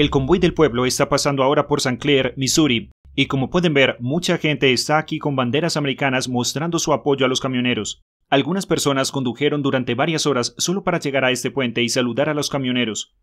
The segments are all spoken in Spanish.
El convoy del pueblo está pasando ahora por St. Clair, Missouri, y como pueden ver, mucha gente está aquí con banderas americanas mostrando su apoyo a los camioneros. Algunas personas condujeron durante varias horas solo para llegar a este puente y saludar a los camioneros.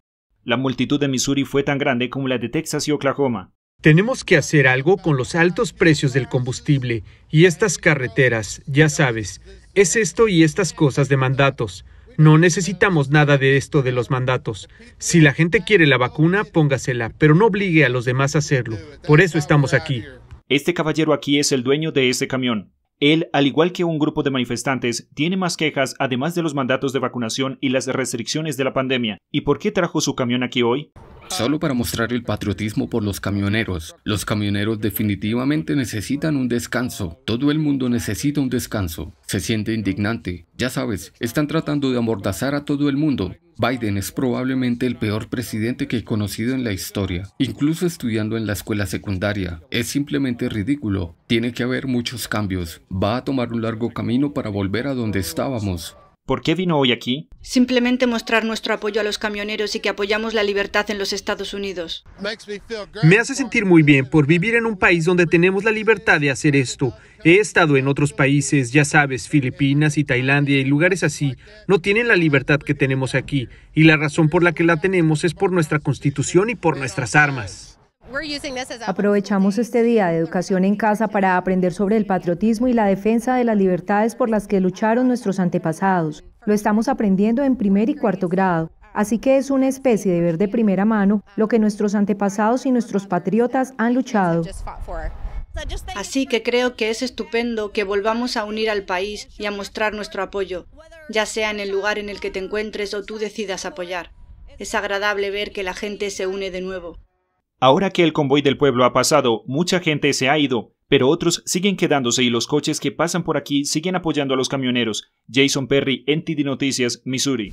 La multitud de Missouri fue tan grande como la de Texas y Oklahoma. Tenemos que hacer algo con los altos precios del combustible y estas carreteras, ya sabes, es esto y estas cosas de mandatos. No necesitamos nada de esto de los mandatos. Si la gente quiere la vacuna, póngasela, pero no obligue a los demás a hacerlo. Por eso estamos aquí. Este caballero aquí es el dueño de ese camión. Él, al igual que un grupo de manifestantes, tiene más quejas además de los mandatos de vacunación y las restricciones de la pandemia. ¿Y por qué trajo su camión aquí hoy? Solo para mostrar el patriotismo por los camioneros. Los camioneros definitivamente necesitan un descanso. Todo el mundo necesita un descanso. Se siente indignante. Ya sabes, están tratando de amordazar a todo el mundo. Biden es probablemente el peor presidente que he conocido en la historia, incluso estudiando en la escuela secundaria. Es simplemente ridículo. Tiene que haber muchos cambios. Va a tomar un largo camino para volver a donde estábamos. ¿Por qué vino hoy aquí? Simplemente mostrar nuestro apoyo a los camioneros y que apoyamos la libertad en los Estados Unidos. Me hace sentir muy bien por vivir en un país donde tenemos la libertad de hacer esto. He estado en otros países, ya sabes, Filipinas y Tailandia y lugares así. No tienen la libertad que tenemos aquí. Y la razón por la que la tenemos es por nuestra constitución y por nuestras armas. Aprovechamos este día de educación en casa para aprender sobre el patriotismo y la defensa de las libertades por las que lucharon nuestros antepasados. Lo estamos aprendiendo en primer y cuarto grado, así que es una especie de ver de primera mano lo que nuestros antepasados y nuestros patriotas han luchado. Así que creo que es estupendo que volvamos a unir al país y a mostrar nuestro apoyo, ya sea en el lugar en el que te encuentres o tú decidas apoyar. Es agradable ver que la gente se une de nuevo. Ahora que el convoy del pueblo ha pasado, mucha gente se ha ido, pero otros siguen quedándose y los coches que pasan por aquí siguen apoyando a los camioneros. Jason Perry, NTD Noticias, Missouri.